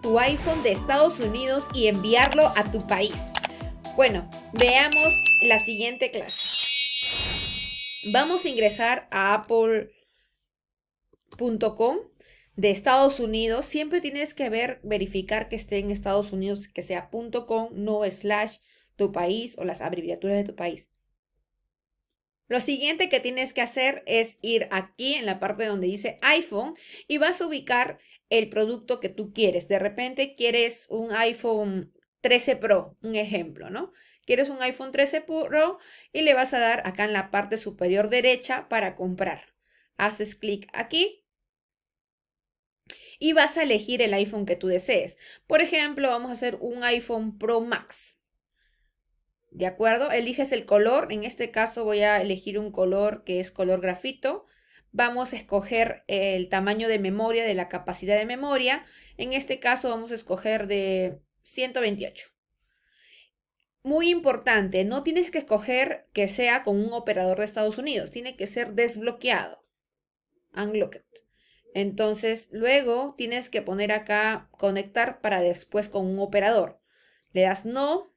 tu iPhone de Estados Unidos y enviarlo a tu país? Bueno, veamos la siguiente clase. Vamos a ingresar a apple.com de Estados Unidos. Siempre tienes que ver, verificar que esté en Estados Unidos, que sea .com, no slash tu país o las abreviaturas de tu país. Lo siguiente que tienes que hacer es ir aquí en la parte donde dice iPhone y vas a ubicar el producto que tú quieres. De repente quieres un iPhone 13 Pro, un ejemplo, ¿no? Quieres un iPhone 13 Pro y le vas a dar acá en la parte superior derecha para comprar. Haces clic aquí y vas a elegir el iPhone que tú desees. Por ejemplo, vamos a hacer un iPhone Pro Max. ¿De acuerdo? Eliges el color. En este caso voy a elegir un color que es color grafito. Vamos a escoger el tamaño de memoria, de la capacidad de memoria. En este caso vamos a escoger de 128. Muy importante, no tienes que escoger que sea con un operador de Estados Unidos. Tiene que ser desbloqueado. Unlocked. Entonces, luego tienes que poner acá conectar para después con un operador. Le das no,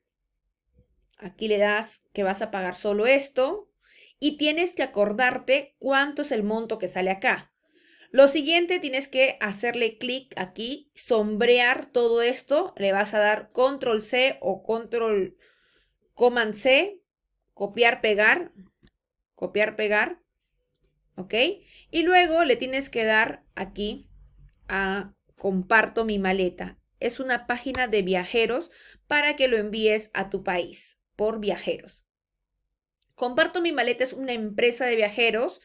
Aquí le das que vas a pagar solo esto y tienes que acordarte cuánto es el monto que sale acá. Lo siguiente tienes que hacerle clic aquí, sombrear todo esto, le vas a dar control C o control command C, copiar, pegar, copiar, pegar, ¿ok? Y luego le tienes que dar aquí a comparto mi maleta. Es una página de viajeros para que lo envíes a tu país por viajeros. Comparto mi maleta es una empresa de viajeros.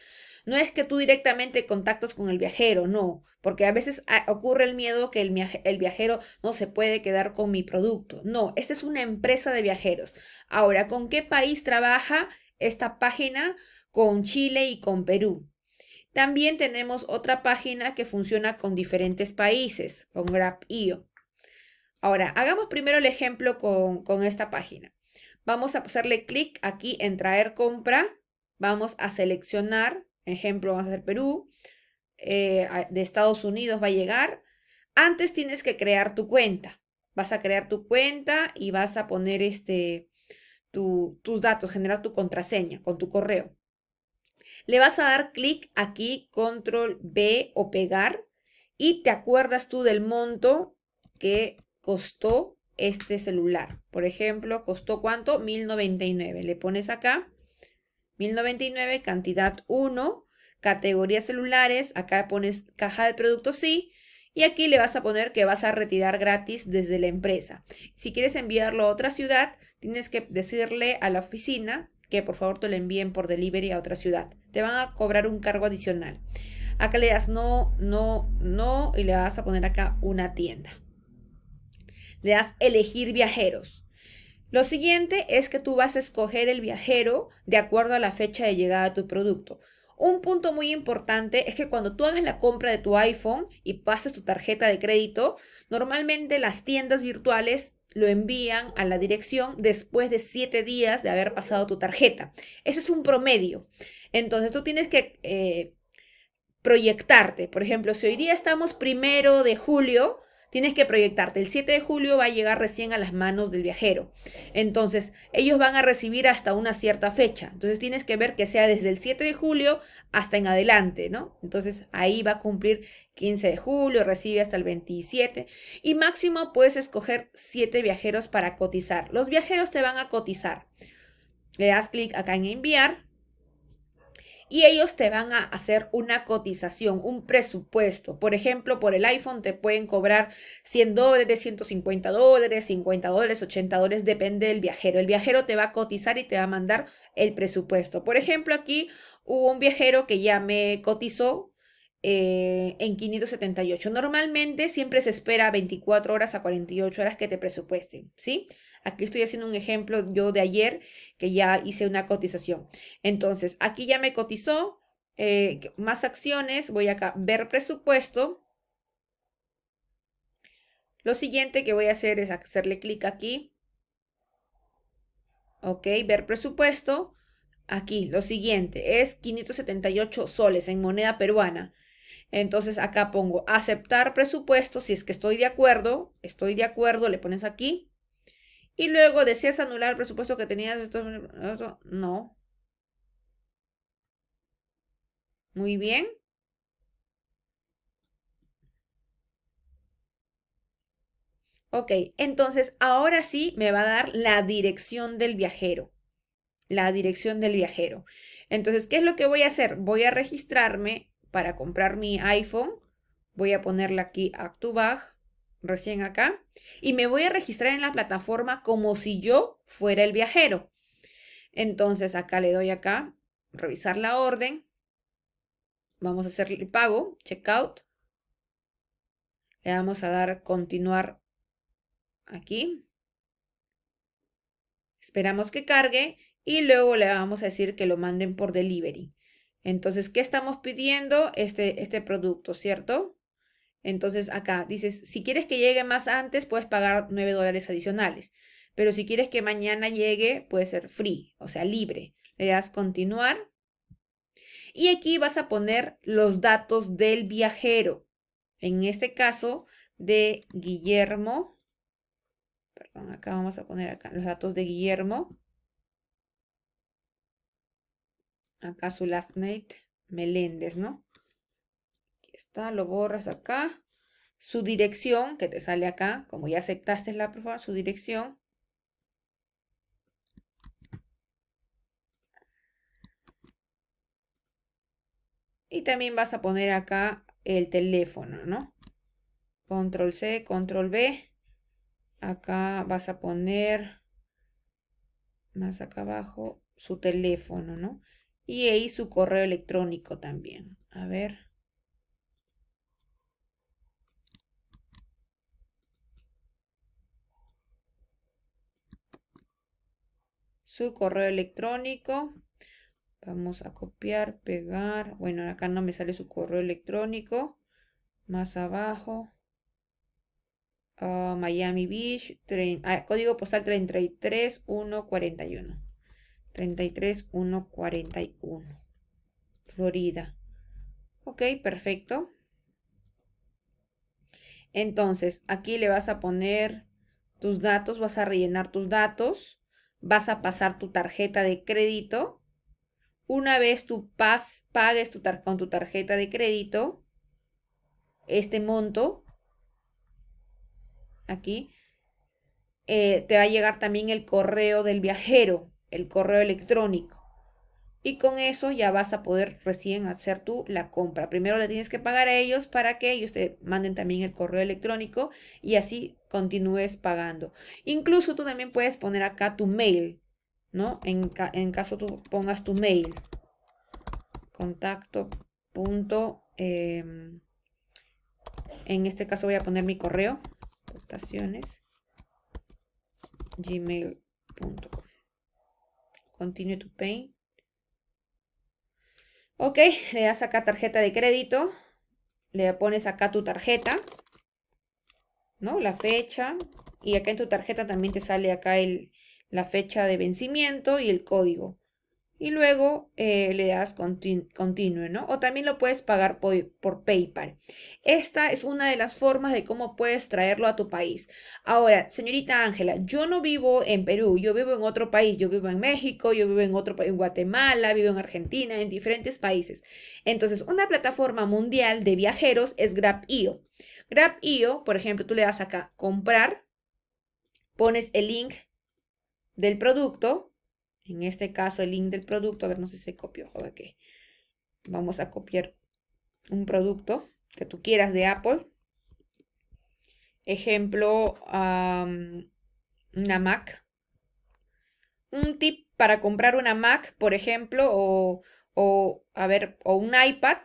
No es que tú directamente contactas con el viajero, no, porque a veces ah, ocurre el miedo que el, viajero no se puede quedar con mi producto. No, esta es una empresa de viajeros. Ahora, ¿con qué país trabaja esta página? Con Chile y con Perú. También tenemos otra página que funciona con diferentes países, con GrabIO. Ahora, hagamos primero el ejemplo con esta página. Vamos a hacerle clic aquí en traer compra. Vamos a seleccionar, ejemplo, vamos a hacer Perú. Eh, de Estados Unidos va a llegar. Antes tienes que crear tu cuenta. Vas a crear tu cuenta y vas a poner este, tus datos, generar tu contraseña con tu correo. Le vas a dar clic aquí, control B o pegar, y te acuerdas tú del monto que costó este celular. Por ejemplo, costó cuánto? 1099. Le pones acá 1099, cantidad 1, categoría celulares, acá pones caja de productos sí. Y aquí le vas a poner que vas a retirar gratis desde la empresa. Si quieres enviarlo a otra ciudad, tienes que decirle a la oficina que por favor te lo envíen por delivery a otra ciudad. Te van a cobrar un cargo adicional. Acá le das no, no, no y le vas a poner acá una tienda. Le das elegir viajeros. Lo siguiente es que tú vas a escoger el viajero de acuerdo a la fecha de llegada de tu producto. Un punto muy importante es que cuando tú hagas la compra de tu iPhone y pases tu tarjeta de crédito, normalmente las tiendas virtuales lo envían a la dirección después de siete días de haber pasado tu tarjeta. Ese es un promedio. Entonces tú tienes que eh, proyectarte. Por ejemplo, si hoy día estamos primero de julio, Tienes que proyectarte. El 7 de julio va a llegar recién a las manos del viajero. Entonces, ellos van a recibir hasta una cierta fecha. Entonces, tienes que ver que sea desde el 7 de julio hasta en adelante, ¿no? Entonces, ahí va a cumplir 15 de julio, recibe hasta el 27 y máximo puedes escoger 7 viajeros para cotizar. Los viajeros te van a cotizar. Le das clic acá en enviar y ellos te van a hacer una cotización, un presupuesto. Por ejemplo, por el iPhone te pueden cobrar 100 dólares, 150 dólares, 50 dólares, 80 dólares, depende del viajero. El viajero te va a cotizar y te va a mandar el presupuesto. Por ejemplo, aquí hubo un viajero que ya me cotizó eh, en 578. Normalmente siempre se espera 24 horas a 48 horas que te presupuesten, ¿sí? Aquí estoy haciendo un ejemplo yo de ayer que ya hice una cotización. Entonces, aquí ya me cotizó eh, más acciones, voy acá, ver presupuesto. Lo siguiente que voy a hacer es hacerle clic aquí. Ok, ver presupuesto. Aquí, lo siguiente, es 578 soles en moneda peruana. Entonces acá pongo aceptar presupuesto, si es que estoy de acuerdo, estoy de acuerdo, le pones aquí. Y luego deseas anular el presupuesto que tenías. No. Muy bien. Ok, entonces ahora sí me va a dar la dirección del viajero. La dirección del viajero. Entonces, ¿qué es lo que voy a hacer? Voy a registrarme para comprar mi iPhone, voy a ponerle aquí ActuBag, recién acá, y me voy a registrar en la plataforma como si yo fuera el viajero. Entonces acá le doy acá, revisar la orden, vamos a hacer el pago, checkout, le vamos a dar continuar aquí, esperamos que cargue y luego le vamos a decir que lo manden por delivery. Entonces, ¿qué estamos pidiendo? Este, este producto, ¿cierto? Entonces, acá dices, si quieres que llegue más antes, puedes pagar 9 dólares adicionales. Pero si quieres que mañana llegue, puede ser free, o sea, libre. Le das continuar. Y aquí vas a poner los datos del viajero. En este caso, de Guillermo. Perdón, acá vamos a poner acá los datos de Guillermo. acá su last night, Meléndez, ¿no? Aquí está, lo borras acá. Su dirección, que te sale acá, como ya aceptaste la prueba, su dirección. Y también vas a poner acá el teléfono, ¿no? Control C, Control V. Acá vas a poner, más acá abajo, su teléfono, ¿no? y ahí su correo electrónico también. A ver. su correo electrónico. Vamos a copiar, pegar. Bueno, acá no me sale su correo electrónico. Más abajo. Ah, Miami Beach. Ah, código postal 33141. 33141. Florida. Ok, perfecto. Entonces, aquí le vas a poner tus datos, vas a rellenar tus datos, vas a pasar tu tarjeta de crédito. Una vez tú pagues tu con tu tarjeta de crédito este monto, aquí, eh, te va a llegar también el correo del viajero el correo electrónico. Y con eso ya vas a poder recién hacer tú la compra. Primero le tienes que pagar a ellos para que ellos te manden también el correo electrónico y así continúes pagando. Incluso tú también puedes poner acá tu mail, ¿no? En, caso tú pongas tu mail. Contacto. Punto, em, en este caso voy a poner mi correo. gmail Gmail.com. Continue to pay. Ok, le das acá tarjeta de crédito. Le pones acá tu tarjeta. ¿No? La fecha. Y acá en tu tarjeta también te sale acá el, la fecha de vencimiento y el código y luego eh, le das continue, ¿no? O también lo puedes pagar por, PayPal. Esta es una de las formas de cómo puedes traerlo a tu país. Ahora, señorita Ángela, yo no vivo en Perú, yo vivo en otro país, yo vivo en México, yo vivo en otro país, en Guatemala, vivo en Argentina, en diferentes países. Entonces, una plataforma mundial de viajeros es GrabIO. GrabIO, por ejemplo, tú le das acá comprar, pones el link del producto, en este caso el link del producto, a ver, no sé si se copió, Vamos a copiar un producto que tú quieras de Apple. Ejemplo, una Mac. Un tip para comprar una Mac, por ejemplo, o, o, a ver, o un iPad.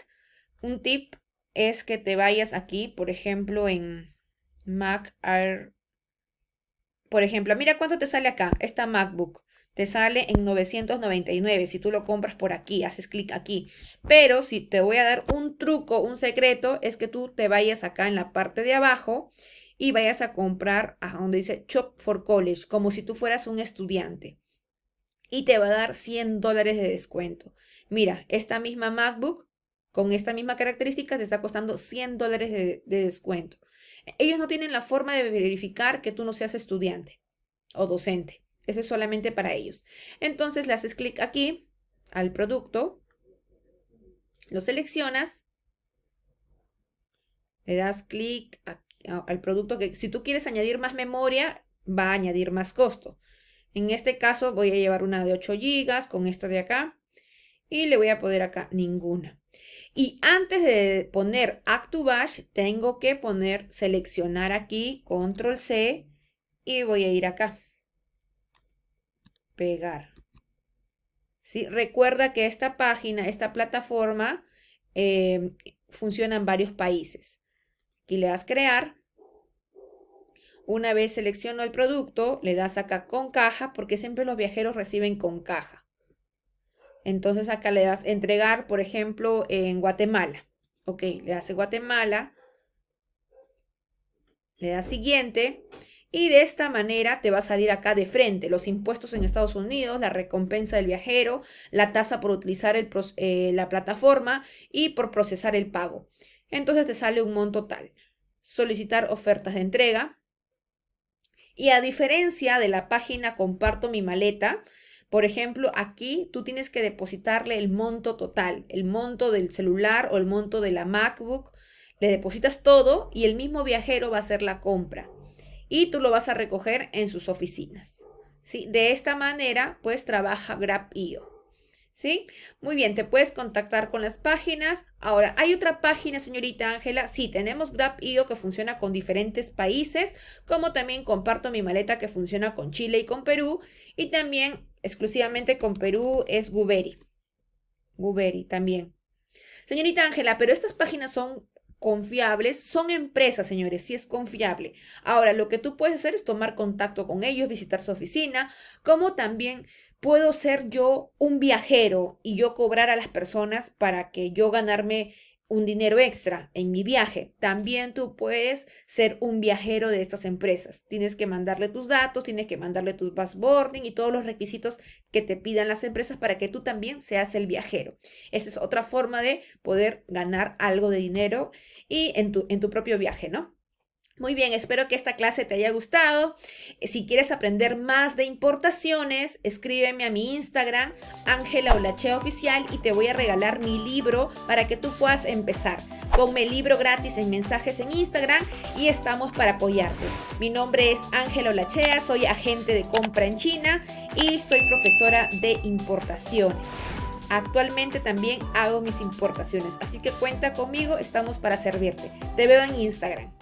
Un tip es que te vayas aquí, por ejemplo, en Mac Air. Por ejemplo, mira cuánto te sale acá, esta MacBook te sale en 999 si tú lo compras por aquí, haces clic aquí. Pero si te voy a dar un truco, un secreto, es que tú te vayas acá en la parte de abajo y vayas a comprar a donde dice Shop for College, como si tú fueras un estudiante. Y te va a dar 100 dólares de descuento. Mira, esta misma MacBook con esta misma característica te está costando 100 dólares de descuento. Ellos no tienen la forma de verificar que tú no seas estudiante o docente. Ese es solamente para ellos. Entonces le haces clic aquí al producto, lo seleccionas, le das clic al producto que si tú quieres añadir más memoria, va a añadir más costo. En este caso voy a llevar una de 8 GB con esta de acá y le voy a poner acá ninguna. Y antes de poner ActuBash, tengo que poner seleccionar aquí, Control C y voy a ir acá pegar. Recuerda que esta página, esta plataforma, em, funciona en varios países. Aquí le das crear. Una vez selecciono el producto, le das acá con caja, porque siempre los viajeros reciben con caja. Entonces acá le das entregar, por ejemplo, en Guatemala. Ok, le das en Guatemala. Le das siguiente. Y de esta manera te va a salir acá de frente los impuestos en Estados Unidos, la recompensa del viajero, la tasa por utilizar eh, la plataforma y por procesar el pago. Entonces te sale un monto tal. Solicitar ofertas de entrega. Y a diferencia de la página Comparto mi maleta, por ejemplo, aquí tú tienes que depositarle el monto total, el monto del celular o el monto de la MacBook. Le depositas todo y el mismo viajero va a hacer la compra y tú lo vas a recoger en sus oficinas. ¿sí? De esta manera, pues trabaja GrabIO. ¿Sí? Muy bien, te puedes contactar con las páginas. Ahora, hay otra página, señorita Ángela. Sí, tenemos GrabIO que funciona con diferentes países, como también comparto mi maleta que funciona con Chile y con Perú. Y también exclusivamente con Perú es Guberi. Guberi también. Señorita Ángela, pero estas páginas son confiables, son empresas, señores, si es confiable. Ahora, lo que tú puedes hacer es tomar contacto con ellos, visitar su oficina, como también puedo ser yo un viajero y yo cobrar a las personas para que yo ganarme un dinero extra en mi viaje. También tú puedes ser un viajero de estas empresas. Tienes que mandarle tus datos, tienes que mandarle tus passboarding y todos los requisitos que te pidan las empresas para que tú también seas el viajero. Esa es otra forma de poder ganar algo de dinero y en tu, en tu propio viaje, ¿no? Muy bien, espero que esta clase te haya gustado. Eh, si quieres aprender más de importaciones, escríbeme a mi Instagram, Ángela Olachea Oficial, y te voy a regalar mi libro para que tú puedas empezar. Con el libro gratis en mensajes en Instagram y estamos para apoyarte. Mi nombre es Ángela Olachea, soy agente de compra en China y soy profesora de importaciones. Actualmente también hago mis importaciones, así que cuenta conmigo, estamos para servirte. Te veo en Instagram.